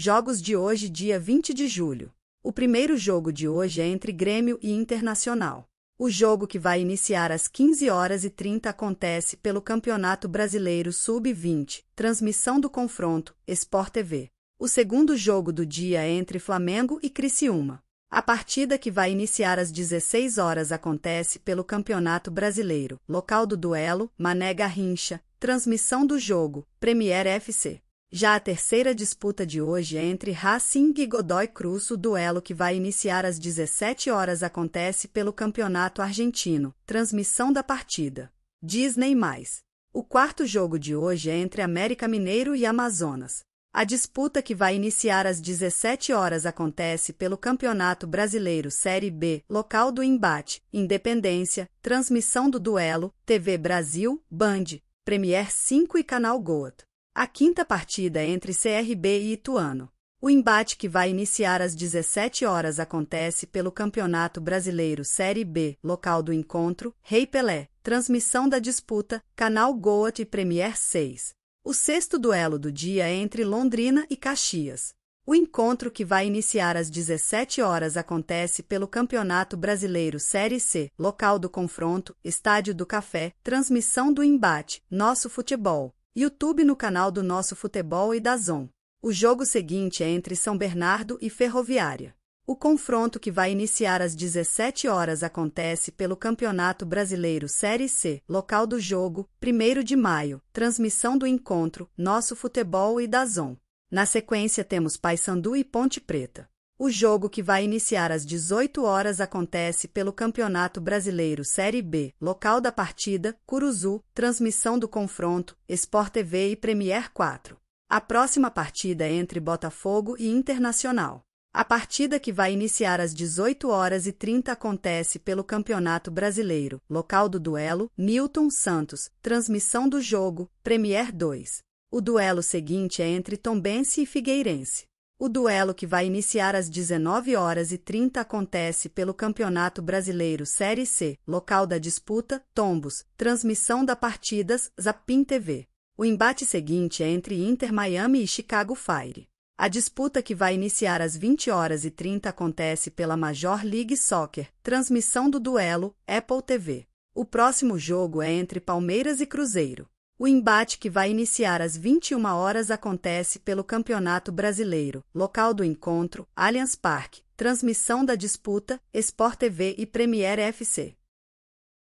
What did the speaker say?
Jogos de hoje, dia 20 de julho. O primeiro jogo de hoje é entre Grêmio e Internacional. O jogo que vai iniciar às 15 horas e 30 acontece pelo Campeonato Brasileiro Sub-20, transmissão do confronto, Sport TV. O segundo jogo do dia é entre Flamengo e Criciúma. A partida que vai iniciar às 16 horas acontece pelo Campeonato Brasileiro. Local do duelo, Mané Garrincha. Transmissão do jogo, Premier FC. Já a terceira disputa de hoje é entre Racing e Godoy Cruz. O duelo que vai iniciar às 17 horas acontece pelo Campeonato Argentino. Transmissão da partida. Disney+. mais. O quarto jogo de hoje é entre América Mineiro e Amazonas. A disputa que vai iniciar às 17 horas acontece pelo Campeonato Brasileiro Série B, local do embate, Independência, transmissão do duelo, TV Brasil, Band, Premier 5 e Canal Goat a quinta partida entre CRB e Ituano. O embate que vai iniciar às 17 horas acontece pelo Campeonato Brasileiro Série B, local do encontro, Rei Pelé, transmissão da disputa, canal Goat e Premier 6. O sexto duelo do dia é entre Londrina e Caxias. O encontro que vai iniciar às 17 horas acontece pelo Campeonato Brasileiro Série C, local do confronto, Estádio do Café, transmissão do embate, Nosso Futebol. YouTube no canal do Nosso Futebol e da Zon. O jogo seguinte é entre São Bernardo e Ferroviária. O confronto que vai iniciar às 17 horas acontece pelo Campeonato Brasileiro Série C, local do jogo, 1 de maio, transmissão do encontro, Nosso Futebol e da Zon. Na sequência temos Paysandu e Ponte Preta. O jogo que vai iniciar às 18 horas acontece pelo Campeonato Brasileiro Série B. Local da partida: Curuzu. Transmissão do confronto: Sport TV e Premier 4. A próxima partida é entre Botafogo e Internacional. A partida que vai iniciar às 18 horas e 30 acontece pelo Campeonato Brasileiro. Local do duelo: Newton Santos. Transmissão do jogo: Premier 2. O duelo seguinte é entre Tombense e Figueirense. O duelo que vai iniciar às 19 horas e 30 acontece pelo Campeonato Brasileiro Série C. Local da disputa: Tombos. Transmissão da partidas: Zapin TV. O embate seguinte é entre Inter Miami e Chicago Fire. A disputa que vai iniciar às 20 horas e 30 acontece pela Major League Soccer. Transmissão do duelo: Apple TV. O próximo jogo é entre Palmeiras e Cruzeiro. O embate que vai iniciar às 21 horas acontece pelo Campeonato Brasileiro. Local do encontro: Allianz Parque. Transmissão da disputa: Sport TV e Premier FC.